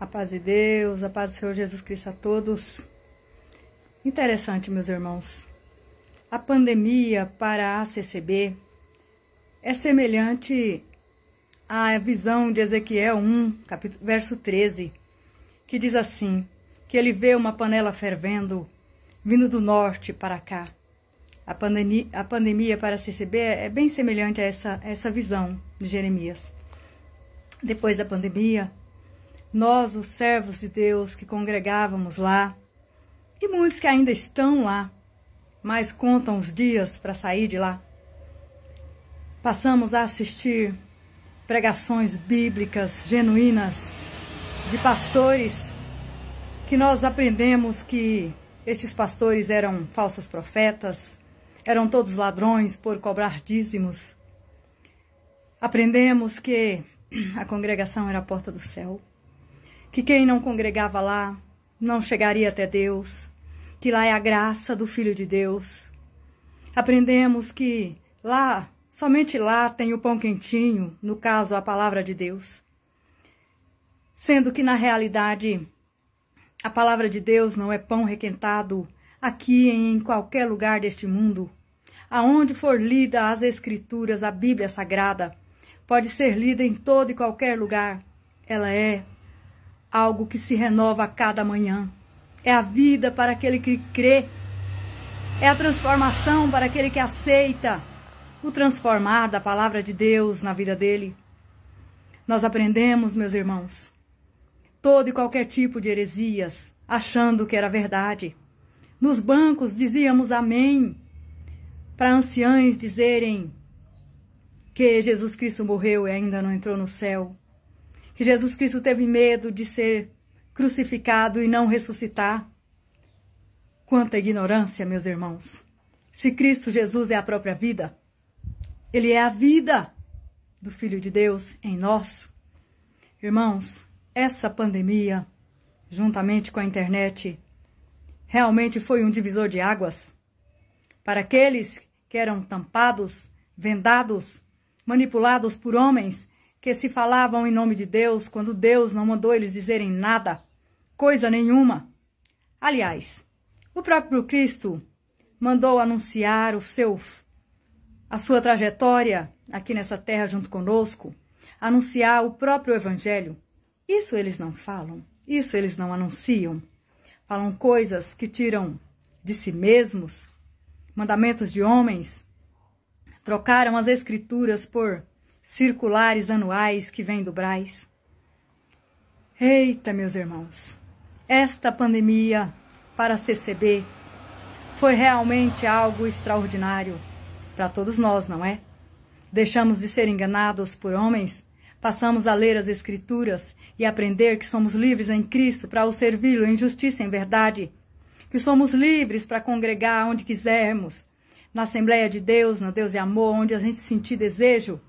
A paz de Deus, a paz do Senhor Jesus Cristo a todos. Interessante, meus irmãos. A pandemia para a CCB é semelhante à visão de Ezequiel 1, capítulo, verso 13, que diz assim: que ele vê uma panela fervendo vindo do norte para cá. A pandemia, a pandemia para a CCB é, é bem semelhante a essa, a essa visão de Jeremias. Depois da pandemia, nós, os servos de Deus que congregávamos lá, e muitos que ainda estão lá, mas contam os dias para sair de lá. Passamos a assistir pregações bíblicas genuínas de pastores que nós aprendemos que estes pastores eram falsos profetas, eram todos ladrões por cobrar dízimos. Aprendemos que a congregação era a porta do céu que quem não congregava lá não chegaria até Deus, que lá é a graça do Filho de Deus. Aprendemos que lá, somente lá, tem o pão quentinho, no caso, a palavra de Deus. Sendo que, na realidade, a palavra de Deus não é pão requentado aqui em qualquer lugar deste mundo. Aonde for lida as Escrituras, a Bíblia Sagrada, pode ser lida em todo e qualquer lugar. Ela é algo que se renova a cada manhã. É a vida para aquele que crê. É a transformação para aquele que aceita o transformar da palavra de Deus na vida dele. Nós aprendemos, meus irmãos, todo e qualquer tipo de heresias, achando que era verdade. Nos bancos dizíamos amém, para anciães dizerem que Jesus Cristo morreu e ainda não entrou no céu que Jesus Cristo teve medo de ser crucificado e não ressuscitar? Quanta ignorância, meus irmãos! Se Cristo Jesus é a própria vida, ele é a vida do Filho de Deus em nós. Irmãos, essa pandemia, juntamente com a internet, realmente foi um divisor de águas para aqueles que eram tampados, vendados, manipulados por homens que se falavam em nome de Deus quando Deus não mandou eles dizerem nada, coisa nenhuma. Aliás, o próprio Cristo mandou anunciar o seu a sua trajetória aqui nessa terra junto conosco, anunciar o próprio evangelho. Isso eles não falam, isso eles não anunciam. Falam coisas que tiram de si mesmos mandamentos de homens, trocaram as escrituras por circulares anuais que vem do Braz. Eita, meus irmãos, esta pandemia para a CCB foi realmente algo extraordinário para todos nós, não é? Deixamos de ser enganados por homens, passamos a ler as Escrituras e aprender que somos livres em Cristo para o servi-lo em justiça e em verdade, que somos livres para congregar onde quisermos, na Assembleia de Deus, na Deus e Amor, onde a gente sentir desejo,